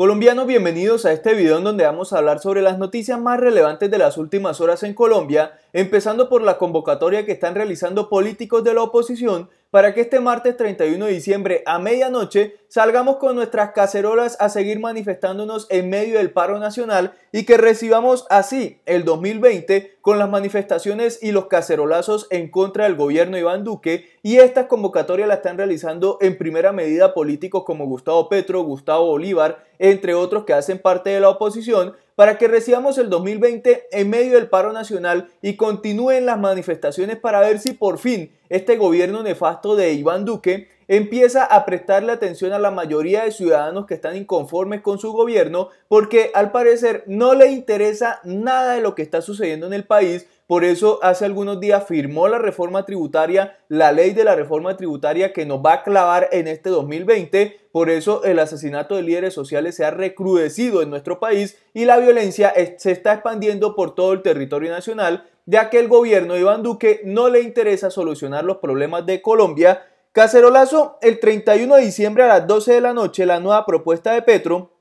Colombianos, bienvenidos a este video en donde vamos a hablar sobre las noticias más relevantes de las últimas horas en Colombia, empezando por la convocatoria que están realizando políticos de la oposición para que este martes 31 de diciembre a medianoche salgamos con nuestras cacerolas a seguir manifestándonos en medio del paro nacional y que recibamos así el 2020 con las manifestaciones y los cacerolazos en contra del gobierno Iván Duque y estas convocatorias la están realizando en primera medida políticos como Gustavo Petro, Gustavo Bolívar, entre otros que hacen parte de la oposición, para que recibamos el 2020 en medio del paro nacional y continúen las manifestaciones para ver si por fin este gobierno nefasto de Iván Duque empieza a prestarle atención a la mayoría de ciudadanos que están inconformes con su gobierno porque al parecer no le interesa nada de lo que está sucediendo en el país. Por eso hace algunos días firmó la reforma tributaria, la ley de la reforma tributaria que nos va a clavar en este 2020. Por eso el asesinato de líderes sociales se ha recrudecido en nuestro país y la violencia se está expandiendo por todo el territorio nacional, ya que el gobierno de Iván Duque no le interesa solucionar los problemas de Colombia, Cacerolazo, el 31 de diciembre a las 12 de la noche, la nueva propuesta de Petro.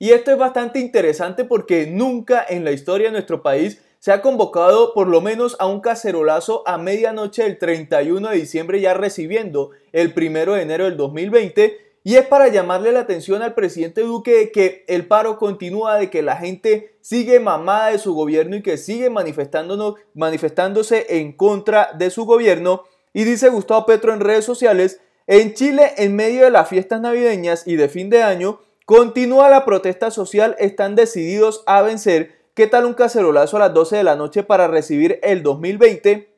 Y esto es bastante interesante porque nunca en la historia de nuestro país se ha convocado por lo menos a un cacerolazo a medianoche del 31 de diciembre ya recibiendo el 1 de enero del 2020. Y es para llamarle la atención al presidente Duque de que el paro continúa, de que la gente sigue mamada de su gobierno y que sigue manifestándose en contra de su gobierno. Y dice Gustavo Petro en redes sociales, en Chile, en medio de las fiestas navideñas y de fin de año, continúa la protesta social, están decididos a vencer. ¿Qué tal un cacerolazo a las 12 de la noche para recibir el 2020?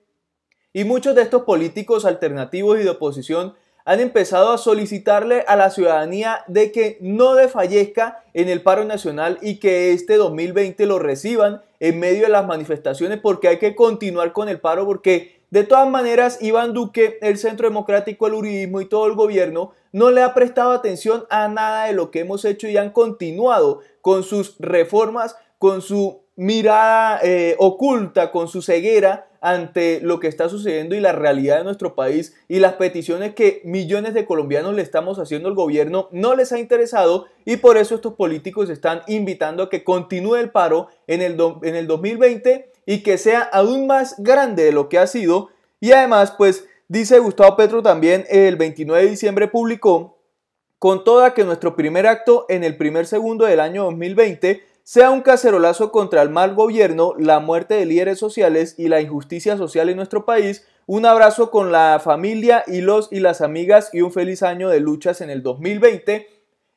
Y muchos de estos políticos alternativos y de oposición han empezado a solicitarle a la ciudadanía de que no defallezca en el paro nacional y que este 2020 lo reciban en medio de las manifestaciones porque hay que continuar con el paro porque de todas maneras, Iván Duque, el Centro Democrático, el Uribismo y todo el gobierno no le ha prestado atención a nada de lo que hemos hecho y han continuado con sus reformas, con su mirada eh, oculta con su ceguera ante lo que está sucediendo y la realidad de nuestro país y las peticiones que millones de colombianos le estamos haciendo al gobierno no les ha interesado y por eso estos políticos están invitando a que continúe el paro en el, en el 2020 y que sea aún más grande de lo que ha sido y además pues dice Gustavo Petro también el 29 de diciembre publicó con toda que nuestro primer acto en el primer segundo del año 2020 sea un cacerolazo contra el mal gobierno, la muerte de líderes sociales y la injusticia social en nuestro país. Un abrazo con la familia y los y las amigas y un feliz año de luchas en el 2020.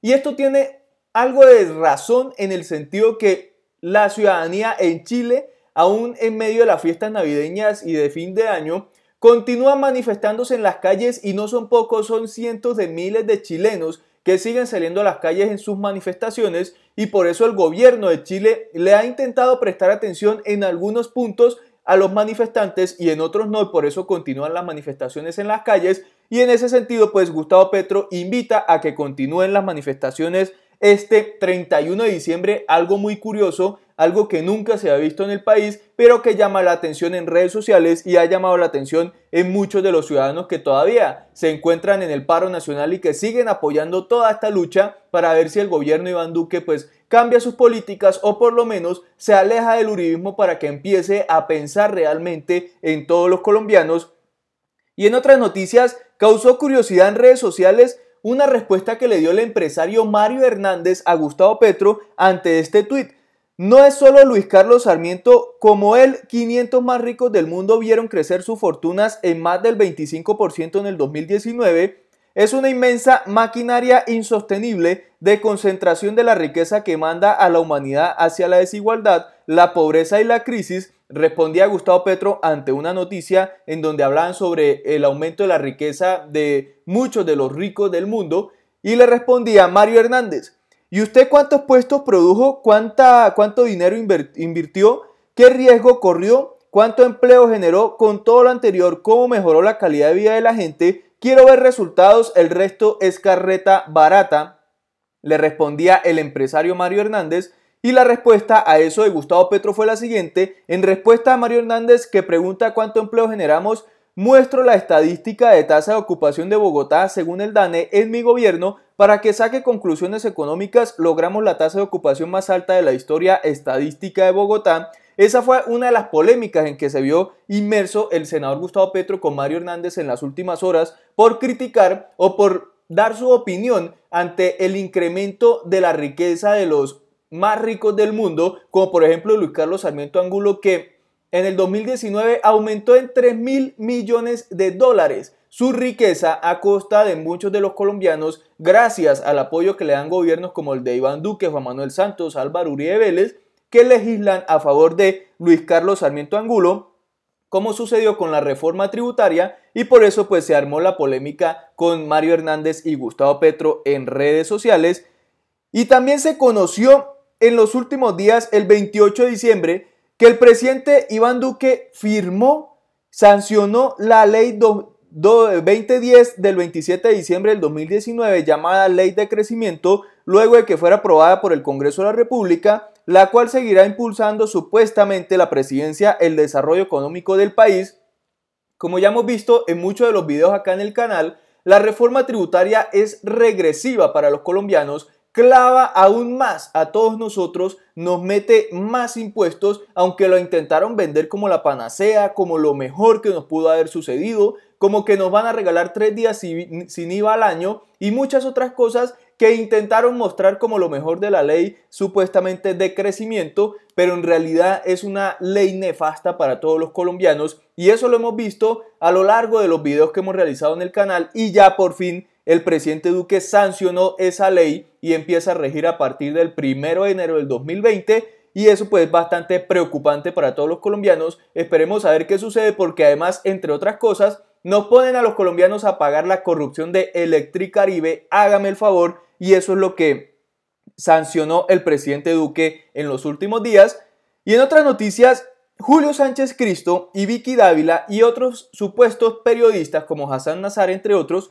Y esto tiene algo de razón en el sentido que la ciudadanía en Chile, aún en medio de las fiestas navideñas y de fin de año, continúa manifestándose en las calles y no son pocos, son cientos de miles de chilenos que siguen saliendo a las calles en sus manifestaciones y por eso el gobierno de Chile le ha intentado prestar atención en algunos puntos a los manifestantes y en otros no, y por eso continúan las manifestaciones en las calles y en ese sentido pues Gustavo Petro invita a que continúen las manifestaciones este 31 de diciembre, algo muy curioso algo que nunca se ha visto en el país, pero que llama la atención en redes sociales y ha llamado la atención en muchos de los ciudadanos que todavía se encuentran en el paro nacional y que siguen apoyando toda esta lucha para ver si el gobierno Iván Duque pues cambia sus políticas o por lo menos se aleja del uribismo para que empiece a pensar realmente en todos los colombianos. Y en otras noticias, causó curiosidad en redes sociales una respuesta que le dio el empresario Mario Hernández a Gustavo Petro ante este tuit no es solo Luis Carlos Sarmiento, como él, 500 más ricos del mundo vieron crecer sus fortunas en más del 25% en el 2019, es una inmensa maquinaria insostenible de concentración de la riqueza que manda a la humanidad hacia la desigualdad, la pobreza y la crisis, respondía Gustavo Petro ante una noticia en donde hablaban sobre el aumento de la riqueza de muchos de los ricos del mundo y le respondía Mario Hernández. ¿Y usted cuántos puestos produjo? ¿Cuánta, ¿Cuánto dinero invirtió? ¿Qué riesgo corrió? ¿Cuánto empleo generó? Con todo lo anterior, ¿cómo mejoró la calidad de vida de la gente? Quiero ver resultados, el resto es carreta barata. Le respondía el empresario Mario Hernández. Y la respuesta a eso de Gustavo Petro fue la siguiente. En respuesta a Mario Hernández, que pregunta cuánto empleo generamos, muestro la estadística de tasa de ocupación de Bogotá según el DANE en mi gobierno para que saque conclusiones económicas, logramos la tasa de ocupación más alta de la historia estadística de Bogotá. Esa fue una de las polémicas en que se vio inmerso el senador Gustavo Petro con Mario Hernández en las últimas horas por criticar o por dar su opinión ante el incremento de la riqueza de los más ricos del mundo, como por ejemplo Luis Carlos Sarmiento Angulo, que en el 2019 aumentó en 3 mil millones de dólares su riqueza a costa de muchos de los colombianos gracias al apoyo que le dan gobiernos como el de Iván Duque, Juan Manuel Santos, Álvaro Uribe Vélez, que legislan a favor de Luis Carlos Sarmiento Angulo, como sucedió con la reforma tributaria y por eso pues se armó la polémica con Mario Hernández y Gustavo Petro en redes sociales y también se conoció en los últimos días el 28 de diciembre que el presidente Iván Duque firmó sancionó la ley 2010 eh, del 27 de diciembre del 2019 llamada Ley de Crecimiento, luego de que fuera aprobada por el Congreso de la República, la cual seguirá impulsando supuestamente la presidencia el desarrollo económico del país. Como ya hemos visto en muchos de los videos acá en el canal, la reforma tributaria es regresiva para los colombianos clava aún más a todos nosotros, nos mete más impuestos, aunque lo intentaron vender como la panacea, como lo mejor que nos pudo haber sucedido, como que nos van a regalar tres días sin IVA al año y muchas otras cosas que intentaron mostrar como lo mejor de la ley supuestamente de crecimiento, pero en realidad es una ley nefasta para todos los colombianos y eso lo hemos visto a lo largo de los videos que hemos realizado en el canal y ya por fin el presidente Duque sancionó esa ley y empieza a regir a partir del 1 de enero del 2020 y eso pues es bastante preocupante para todos los colombianos. Esperemos a ver qué sucede porque además, entre otras cosas, nos ponen a los colombianos a pagar la corrupción de Electricaribe, hágame el favor, y eso es lo que sancionó el presidente Duque en los últimos días. Y en otras noticias, Julio Sánchez Cristo y Vicky Dávila y otros supuestos periodistas como Hassan Nazar, entre otros,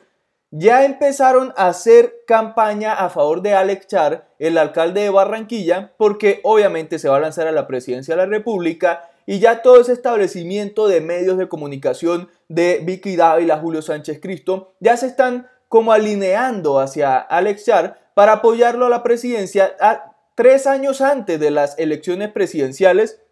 ya empezaron a hacer campaña a favor de Alex Char, el alcalde de Barranquilla, porque obviamente se va a lanzar a la presidencia de la República y ya todo ese establecimiento de medios de comunicación de Vicky Dávila, Julio Sánchez Cristo, ya se están como alineando hacia Alex Char para apoyarlo a la presidencia tres años antes de las elecciones presidenciales.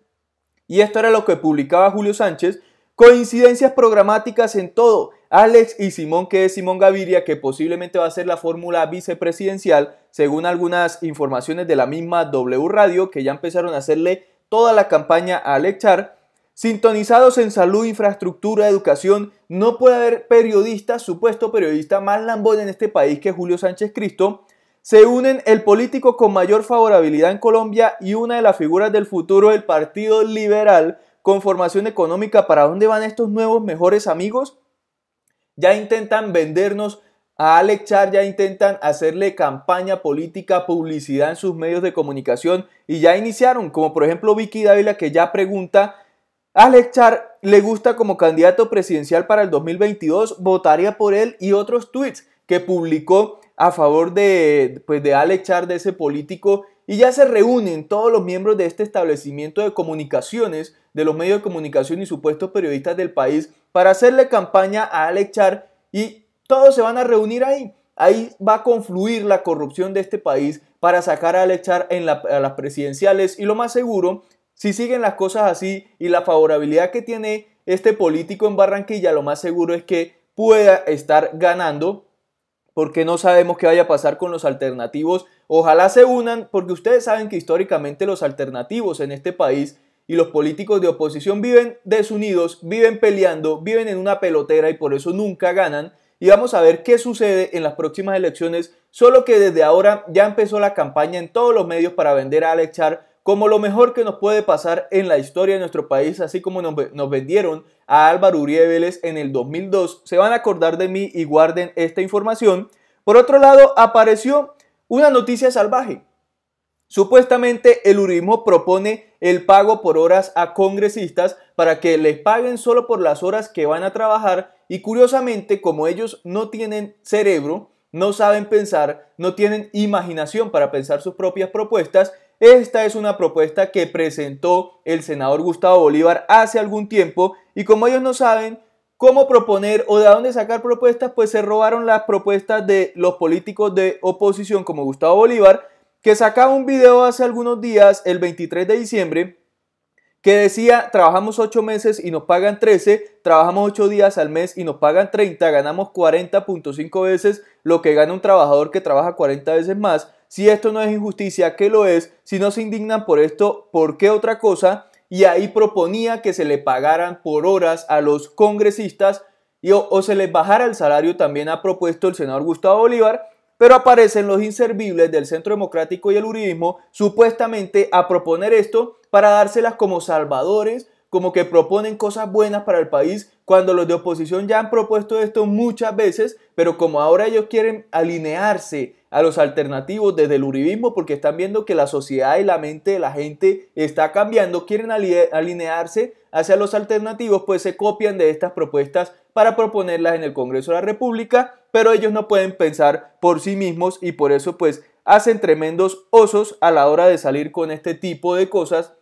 Y esto era lo que publicaba Julio Sánchez. Coincidencias programáticas en todo Alex y Simón, que es Simón Gaviria, que posiblemente va a ser la fórmula vicepresidencial, según algunas informaciones de la misma W Radio, que ya empezaron a hacerle toda la campaña a Alex Char. Sintonizados en salud, infraestructura, educación, no puede haber periodista, supuesto periodista más lambón en este país que Julio Sánchez Cristo. Se unen el político con mayor favorabilidad en Colombia y una de las figuras del futuro del Partido Liberal con formación económica. ¿Para dónde van estos nuevos mejores amigos? Ya intentan vendernos a Alex Char, ya intentan hacerle campaña política, publicidad en sus medios de comunicación y ya iniciaron, como por ejemplo Vicky Dávila que ya pregunta, Alex Char le gusta como candidato presidencial para el 2022, votaría por él y otros tweets que publicó a favor de, pues, de Alex Char, de ese político y ya se reúnen todos los miembros de este establecimiento de comunicaciones, de los medios de comunicación y supuestos periodistas del país para hacerle campaña a Alechar Char y todos se van a reunir ahí. Ahí va a confluir la corrupción de este país para sacar a Alechar Char en a las presidenciales y lo más seguro, si siguen las cosas así y la favorabilidad que tiene este político en Barranquilla, lo más seguro es que pueda estar ganando porque no sabemos qué vaya a pasar con los alternativos. Ojalá se unan, porque ustedes saben que históricamente los alternativos en este país y los políticos de oposición viven desunidos, viven peleando, viven en una pelotera y por eso nunca ganan. Y vamos a ver qué sucede en las próximas elecciones, solo que desde ahora ya empezó la campaña en todos los medios para vender a Alex Char como lo mejor que nos puede pasar en la historia de nuestro país, así como nos, vendieron a Álvaro Uribe Vélez en el 2002. Se van a acordar de mí y guarden esta información. Por otro lado, apareció una noticia salvaje. Supuestamente el uribismo propone el pago por horas a congresistas para que les paguen solo por las horas que van a trabajar y curiosamente como ellos no tienen cerebro, no saben pensar, no tienen imaginación para pensar sus propias propuestas, esta es una propuesta que presentó el senador Gustavo Bolívar hace algún tiempo y como ellos no saben cómo proponer o de dónde sacar propuestas, pues se robaron las propuestas de los políticos de oposición como Gustavo Bolívar, que sacaba un video hace algunos días, el 23 de diciembre, que decía, trabajamos 8 meses y nos pagan 13, trabajamos 8 días al mes y nos pagan 30, ganamos 40.5 veces lo que gana un trabajador que trabaja 40 veces más. Si esto no es injusticia, ¿qué lo es? Si no se indignan por esto, ¿por qué otra cosa? Y ahí proponía que se le pagaran por horas a los congresistas o, o se les bajara el salario, también ha propuesto el senador Gustavo Bolívar, pero aparecen los inservibles del Centro Democrático y el Uribismo supuestamente a proponer esto para dárselas como salvadores, como que proponen cosas buenas para el país, cuando los de oposición ya han propuesto esto muchas veces, pero como ahora ellos quieren alinearse a los alternativos desde el uribismo porque están viendo que la sociedad y la mente de la gente está cambiando, quieren alinearse hacia los alternativos, pues se copian de estas propuestas para proponerlas en el Congreso de la República, pero ellos no pueden pensar por sí mismos y por eso pues hacen tremendos osos a la hora de salir con este tipo de cosas.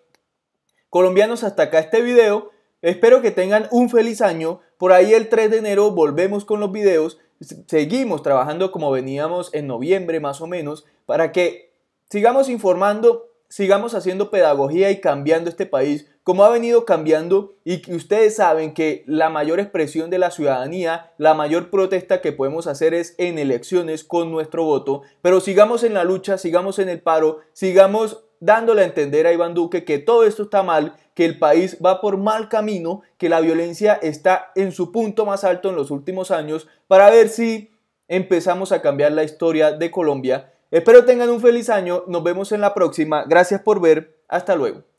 Colombianos, hasta acá este video. Espero que tengan un feliz año. Por ahí el 3 de enero volvemos con los videos seguimos trabajando como veníamos en noviembre más o menos para que sigamos informando, sigamos haciendo pedagogía y cambiando este país como ha venido cambiando y que ustedes saben que la mayor expresión de la ciudadanía, la mayor protesta que podemos hacer es en elecciones con nuestro voto, pero sigamos en la lucha, sigamos en el paro, sigamos dándole a entender a Iván Duque que todo esto está mal, que el país va por mal camino, que la violencia está en su punto más alto en los últimos años, para ver si empezamos a cambiar la historia de Colombia. Espero tengan un feliz año, nos vemos en la próxima, gracias por ver, hasta luego.